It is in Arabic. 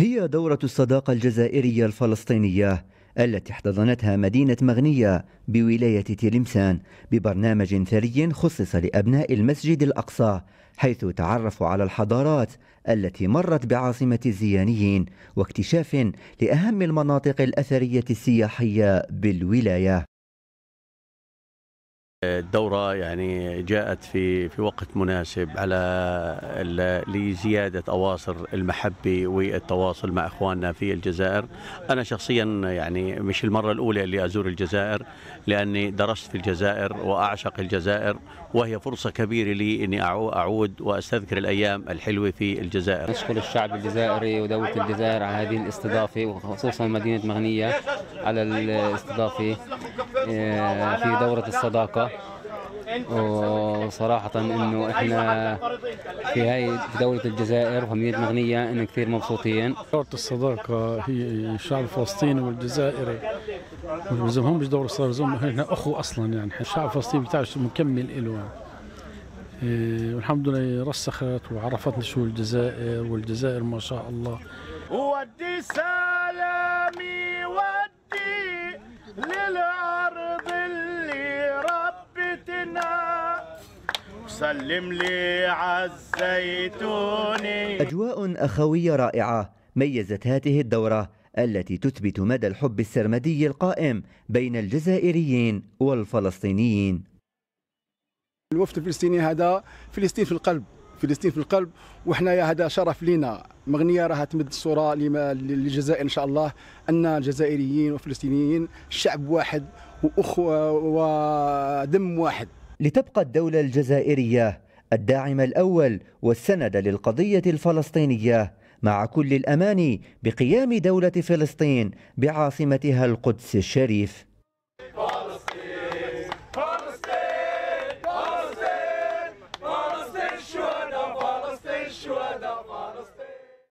هي دورة الصداقة الجزائرية الفلسطينية التي احتضنتها مدينة مغنية بولاية تلمسان ببرنامج ثري خصص لأبناء المسجد الأقصى حيث تعرفوا على الحضارات التي مرت بعاصمة الزيانيين واكتشاف لأهم المناطق الأثرية السياحية بالولاية الدورة يعني جاءت في في وقت مناسب على لزيادة أواصر المحبة والتواصل مع إخواننا في الجزائر أنا شخصيا يعني مش المرة الأولى اللي أزور الجزائر لأني درست في الجزائر وأعشق الجزائر وهي فرصة كبيرة لي أني أعود وأستذكر الأيام الحلوة في الجزائر نشكر الشعب الجزائري ودولة الجزائر على هذه الاستضافة وخصوصا مدينة مغنية على الاستضافة آه، في دورة الصداقة وصراحة انه احنا في هاي في دولة الجزائر وهمية مغنية انه كثير مبسوطين. دورة الصداقة هي الشعب الفلسطيني والجزائري ما لزمهمش دور الصداقة لزمهم احنا اخو اصلا يعني الشعب الفلسطيني بتاعه مكمل له إيه والحمد لله رسخت وعرفتنا شو الجزائر والجزائر ما شاء الله. ودي سلامي سلم لي الزيتوني أجواء أخوية رائعة ميزت هذه الدورة التي تثبت مدى الحب السرمدي القائم بين الجزائريين والفلسطينيين الوفد الفلسطيني هذا فلسطين في القلب فلسطين في القلب وحنا هذا شرف لنا مغنيه راها تمد الصوره للجزائر ان شاء الله ان الجزائريين والفلسطينيين شعب واحد واخوه ودم واحد لتبقى الدولة الجزائرية الداعم الأول والسند للقضية الفلسطينية مع كل الأمان بقيام دولة فلسطين بعاصمتها القدس الشريف